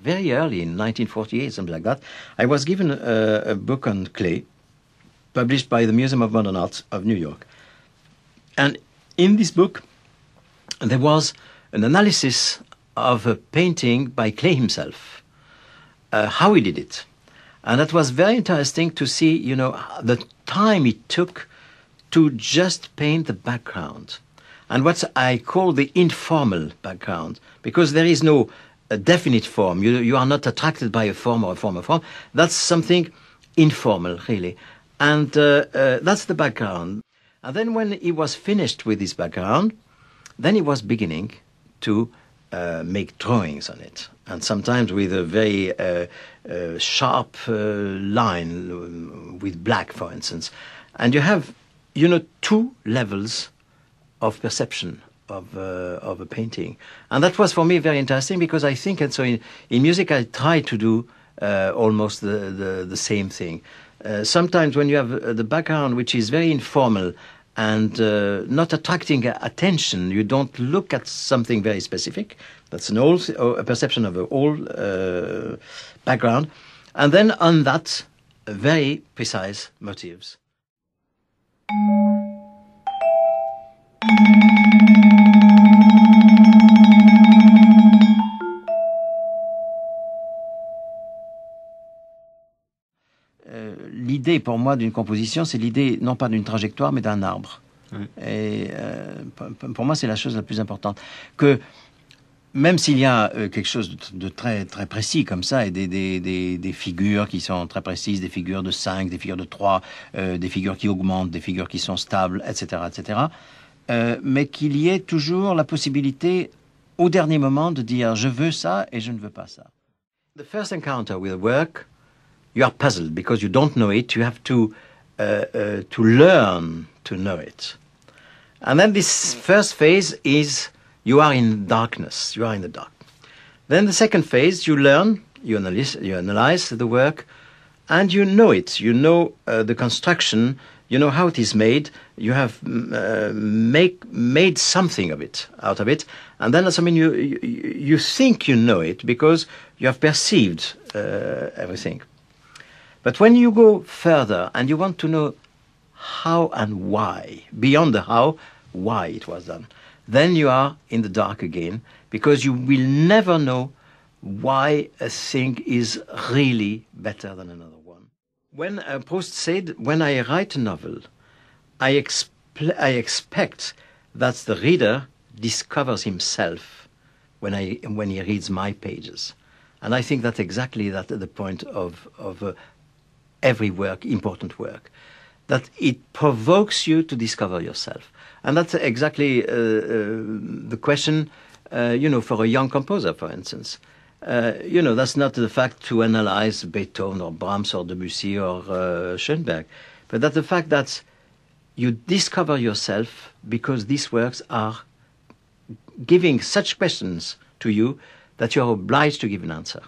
very early in 1948, something like that, I was given a, a book on clay published by the Museum of Modern Art of New York. And in this book, there was an analysis of a painting by Clay himself, uh, how he did it. And that was very interesting to see, you know, the time it took to just paint the background and what I call the informal background, because there is no a definite form. You, you are not attracted by a form or a form of form. That's something informal, really. And uh, uh, that's the background. And then when he was finished with his background, then he was beginning to uh, make drawings on it. And sometimes with a very uh, uh, sharp uh, line, um, with black, for instance. And you have, you know, two levels of perception of uh, of a painting, and that was for me very interesting because I think and so in, in music I try to do uh, almost the, the, the same thing. Uh, sometimes when you have uh, the background which is very informal and uh, not attracting attention, you don't look at something very specific. That's an old uh, a perception of an old background, and then on that very precise motives. l'idée pour moi d'une composition, c'est l'idée non pas d'une trajectoire, mais d'un arbre. Et euh, pour moi, c'est la chose la plus importante. Que même s'il y a euh, quelque chose de, très très précis comme ça, et des, des, des, des, figures qui sont très précises, des figures de 5, des figures de 3, euh, des figures qui augmentent, des figures qui sont stables, etc., etc., mais qu'il y ait toujours la possibilité au dernier moment de dire je veux ça et je ne veux pas ça. you are puzzled because you don't know it. You have to uh, uh, to learn to know it. And then this first phase is you are in darkness. You are in the dark. Then the second phase, you learn, you analyze, you analyze the work, and you know it. You know uh, the construction. You know how it is made. You have uh, make made something of it out of it. And then, I mean, you, you you think you know it because you have perceived uh, everything. But when you go further and you want to know how and why, beyond the how, why it was done, then you are in the dark again because you will never know why a thing is really better than another one. When a post, said, When I write a novel, I, exp- I expect that the reader discovers himself when, I, when he reads my pages. And I think that's exactly that the point of, of uh, every work, important work, that it provokes you to discover yourself. And that's exactly uh, uh, the question, uh, you know, for a young composer, for instance. Uh, you know, that's not the fact to analyze Beethoven or Brahms or Debussy or uh, Schoenberg, but that the fact that you discover yourself because these works are giving such questions to you that you are obliged to give an answer.